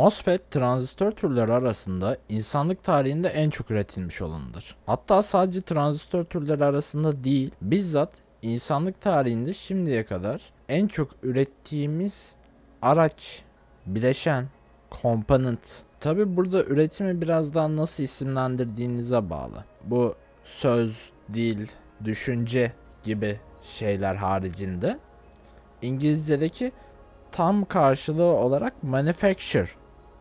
MOSFET transistör türleri arasında insanlık tarihinde en çok üretilmiş olanıdır. Hatta sadece transistör türleri arasında değil, bizzat insanlık tarihinde şimdiye kadar en çok ürettiğimiz araç, bileşen, komponent. Tabi burada üretimi birazdan nasıl isimlendirdiğinize bağlı. Bu söz, dil, düşünce gibi şeyler haricinde İngilizce'deki tam karşılığı olarak manufacture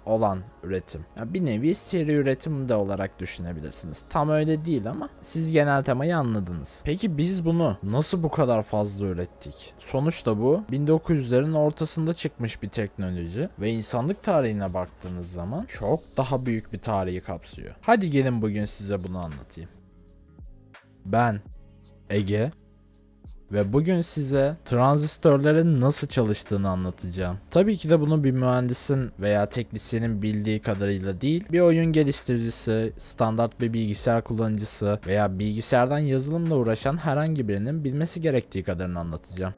olan üretim. Yani bir nevi seri üretim de olarak düşünebilirsiniz. Tam öyle değil ama siz genel temayı anladınız. Peki biz bunu nasıl bu kadar fazla ürettik? Sonuçta bu 1900'lerin ortasında çıkmış bir teknoloji ve insanlık tarihine baktığınız zaman çok daha büyük bir tarihi kapsıyor. Hadi gelin bugün size bunu anlatayım. Ben Ege ve bugün size transistörlerin nasıl çalıştığını anlatacağım. Tabii ki de bunu bir mühendisin veya teknisyenin bildiği kadarıyla değil, bir oyun geliştiricisi, standart bir bilgisayar kullanıcısı veya bilgisayardan yazılımla uğraşan herhangi birinin bilmesi gerektiği kadarını anlatacağım.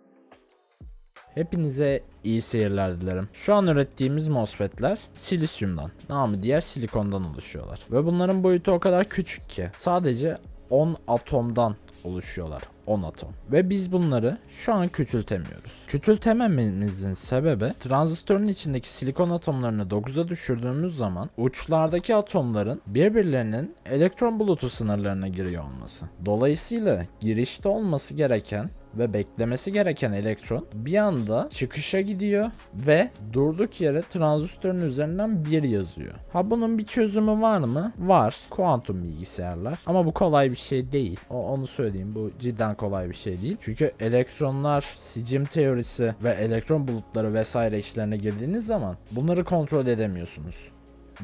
Hepinize iyi seyirler dilerim. Şu an ürettiğimiz MOSFET'ler silisyumdan, namı diğer silikondan oluşuyorlar. Ve bunların boyutu o kadar küçük ki sadece 10 atomdan oluşuyorlar. 10 atom. Ve biz bunları şu an küçültemiyoruz. Küçültemememizin sebebi transistörün içindeki silikon atomlarını 9'a düşürdüğümüz zaman uçlardaki atomların birbirlerinin elektron bulutu sınırlarına giriyor olması. Dolayısıyla girişte olması gereken ve beklemesi gereken elektron bir anda çıkışa gidiyor ve durduk yere transistörün üzerinden 1 yazıyor. Ha bunun bir çözümü var mı? Var. Kuantum bilgisayarlar. Ama bu kolay bir şey değil. O, onu söyleyeyim. Bu cidden kolay bir şey değil. Çünkü elektronlar, sicim teorisi ve elektron bulutları vesaire işlerine girdiğiniz zaman bunları kontrol edemiyorsunuz.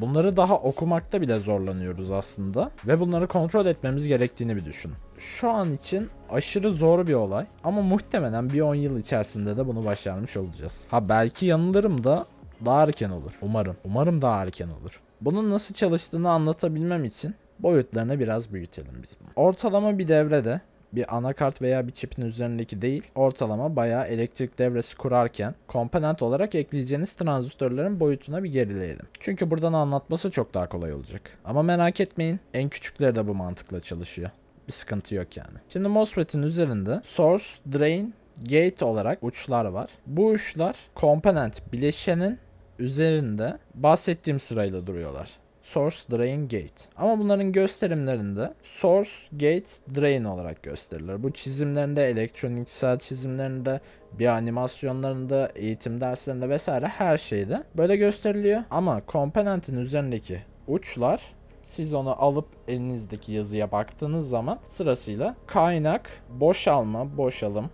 Bunları daha okumakta bile zorlanıyoruz aslında ve bunları kontrol etmemiz gerektiğini bir düşün. Şu an için aşırı zor bir olay ama muhtemelen bir 10 yıl içerisinde de bunu başarmış olacağız. Ha belki yanılırım da daha erken olur. Umarım. Umarım daha erken olur. Bunun nasıl çalıştığını anlatabilmem için boyutlarını biraz büyütelim biz. Ortalama bir devrede bir anakart veya bir çipin üzerindeki değil ortalama bayağı elektrik devresi kurarken komponent olarak ekleyeceğiniz transistörlerin boyutuna bir gerileyelim. Çünkü buradan anlatması çok daha kolay olacak. Ama merak etmeyin en küçükleri de bu mantıkla çalışıyor. Bir sıkıntı yok yani. Şimdi MOSFET'in üzerinde source, drain, gate olarak uçlar var. Bu uçlar komponent bileşenin üzerinde bahsettiğim sırayla duruyorlar. Source, Drain, Gate. Ama bunların gösterimlerinde Source, Gate, Drain olarak gösterilir. Bu çizimlerinde, elektroniksel çizimlerinde, bir animasyonlarında, eğitim derslerinde vesaire her şeyde böyle gösteriliyor. Ama komponentin üzerindeki uçlar siz onu alıp elinizdeki yazıya baktığınız zaman sırasıyla kaynak, boşalma, boşalım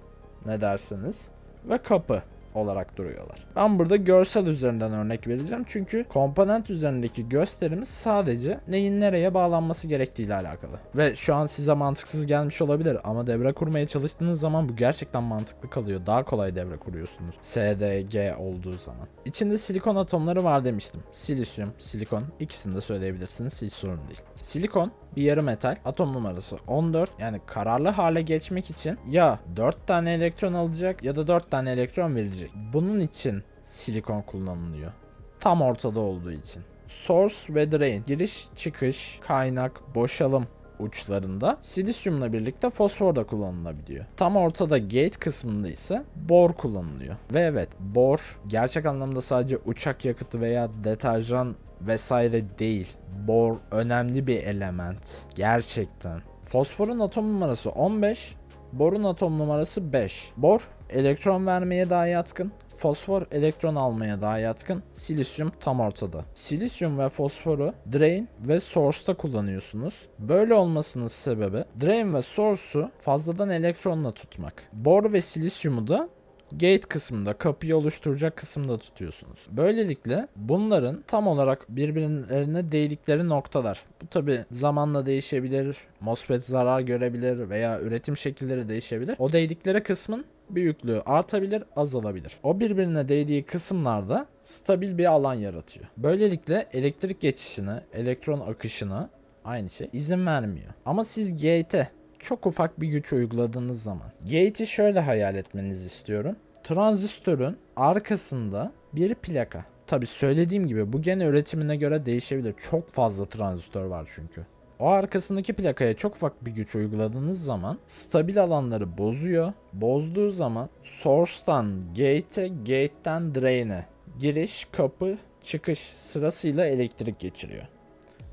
ne dersiniz ve kapı olarak duruyorlar. Ben burada görsel üzerinden örnek vereceğim. Çünkü komponent üzerindeki gösterimiz sadece neyin nereye bağlanması gerektiği ile alakalı. Ve şu an size mantıksız gelmiş olabilir ama devre kurmaya çalıştığınız zaman bu gerçekten mantıklı kalıyor. Daha kolay devre kuruyorsunuz. SDG olduğu zaman. İçinde silikon atomları var demiştim. Silisyum, silikon ikisini de söyleyebilirsiniz. Hiç sorun değil. Silikon bir yarı metal. Atom numarası 14. Yani kararlı hale geçmek için ya 4 tane elektron alacak ya da 4 tane elektron verecek gelecek. Bunun için silikon kullanılıyor. Tam ortada olduğu için. Source ve drain, giriş, çıkış, kaynak, boşalım uçlarında silisyumla birlikte fosfor da kullanılabiliyor. Tam ortada gate kısmında ise bor kullanılıyor. Ve evet bor gerçek anlamda sadece uçak yakıtı veya deterjan vesaire değil. Bor önemli bir element. Gerçekten. Fosforun atom numarası 15, borun atom numarası 5. Bor elektron vermeye daha yatkın, fosfor elektron almaya daha yatkın, silisyum tam ortada. Silisyum ve fosforu drain ve source'ta kullanıyorsunuz. Böyle olmasının sebebi drain ve source'u fazladan elektronla tutmak. Bor ve silisyumu da gate kısmında kapıyı oluşturacak kısımda tutuyorsunuz. Böylelikle bunların tam olarak birbirlerine değdikleri noktalar. Bu tabi zamanla değişebilir. MOSFET zarar görebilir veya üretim şekilleri değişebilir. O değdikleri kısmın büyüklüğü artabilir, azalabilir. O birbirine değdiği kısımlarda stabil bir alan yaratıyor. Böylelikle elektrik geçişini, elektron akışını aynı şey izin vermiyor. Ama siz gate'e çok ufak bir güç uyguladığınız zaman gate'i şöyle hayal etmenizi istiyorum. Transistörün arkasında bir plaka. Tabi söylediğim gibi bu gen üretimine göre değişebilir. Çok fazla transistör var çünkü. O arkasındaki plakaya çok ufak bir güç uyguladığınız zaman stabil alanları bozuyor. Bozduğu zaman source'tan gate'e, gate'ten drain'e giriş, kapı, çıkış sırasıyla elektrik geçiriyor.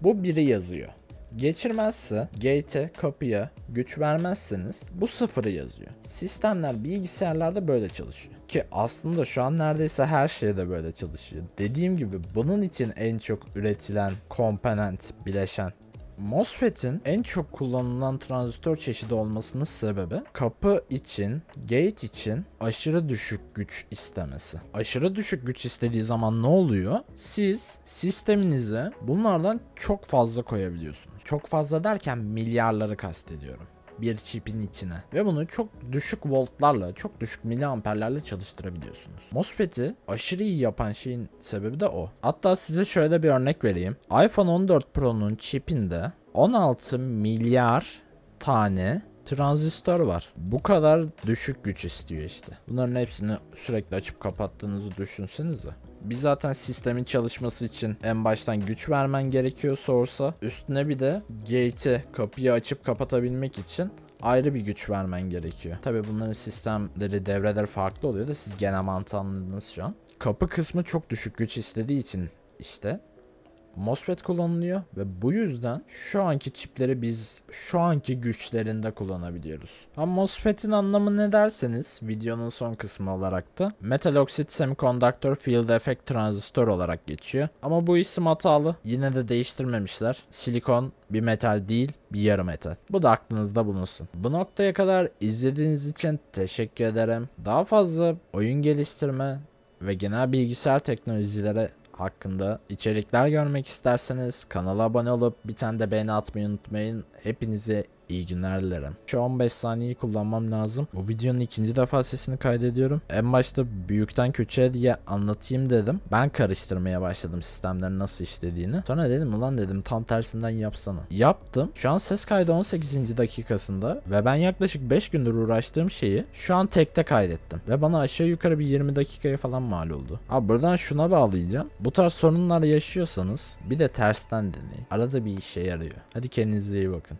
Bu biri yazıyor. Geçirmezse gate'e, kapıya güç vermezseniz bu sıfırı yazıyor. Sistemler bilgisayarlarda böyle çalışıyor. Ki aslında şu an neredeyse her şeyde böyle çalışıyor. Dediğim gibi bunun için en çok üretilen komponent, bileşen MOSFET'in en çok kullanılan transistör çeşidi olmasının sebebi kapı için, gate için aşırı düşük güç istemesi. Aşırı düşük güç istediği zaman ne oluyor? Siz sisteminize bunlardan çok fazla koyabiliyorsunuz. Çok fazla derken milyarları kastediyorum bir çipin içine. Ve bunu çok düşük voltlarla, çok düşük miliamperlerle çalıştırabiliyorsunuz. MOSFET'i aşırı iyi yapan şeyin sebebi de o. Hatta size şöyle bir örnek vereyim. iPhone 14 Pro'nun çipinde 16 milyar tane Transistör var. Bu kadar düşük güç istiyor işte. Bunların hepsini sürekli açıp kapattığınızı düşünsenize. Biz zaten sistemin çalışması için en baştan güç vermen gerekiyor sorsa. Üstüne bir de gate'i kapıyı açıp kapatabilmek için ayrı bir güç vermen gerekiyor. Tabii bunların sistemleri, devreler farklı oluyor da siz genel mantığı anladınız şu an. Kapı kısmı çok düşük güç istediği için işte MOSFET kullanılıyor ve bu yüzden şu anki çipleri biz şu anki güçlerinde kullanabiliyoruz. Ama MOSFET'in anlamı ne derseniz videonun son kısmı olarak da Metal Oxide Semiconductor Field Effect Transistor olarak geçiyor. Ama bu isim hatalı. Yine de değiştirmemişler. Silikon bir metal değil bir yarı metal. Bu da aklınızda bulunsun. Bu noktaya kadar izlediğiniz için teşekkür ederim. Daha fazla oyun geliştirme ve genel bilgisayar teknolojilere hakkında içerikler görmek isterseniz kanala abone olup bir tane de beğeni atmayı unutmayın. Hepinizi İyi günler dilerim. Şu 15 saniyeyi kullanmam lazım. Bu videonun ikinci defa sesini kaydediyorum. En başta büyükten küçüğe diye anlatayım dedim. Ben karıştırmaya başladım sistemlerin nasıl işlediğini. Sonra dedim ulan dedim tam tersinden yapsana. Yaptım. Şu an ses kaydı 18. dakikasında ve ben yaklaşık 5 gündür uğraştığım şeyi şu an tekte kaydettim. Ve bana aşağı yukarı bir 20 dakikaya falan mal oldu. Abi buradan şuna bağlayacağım. Bu tarz sorunlar yaşıyorsanız bir de tersten deneyin. Arada bir işe yarıyor. Hadi kendinize iyi bakın.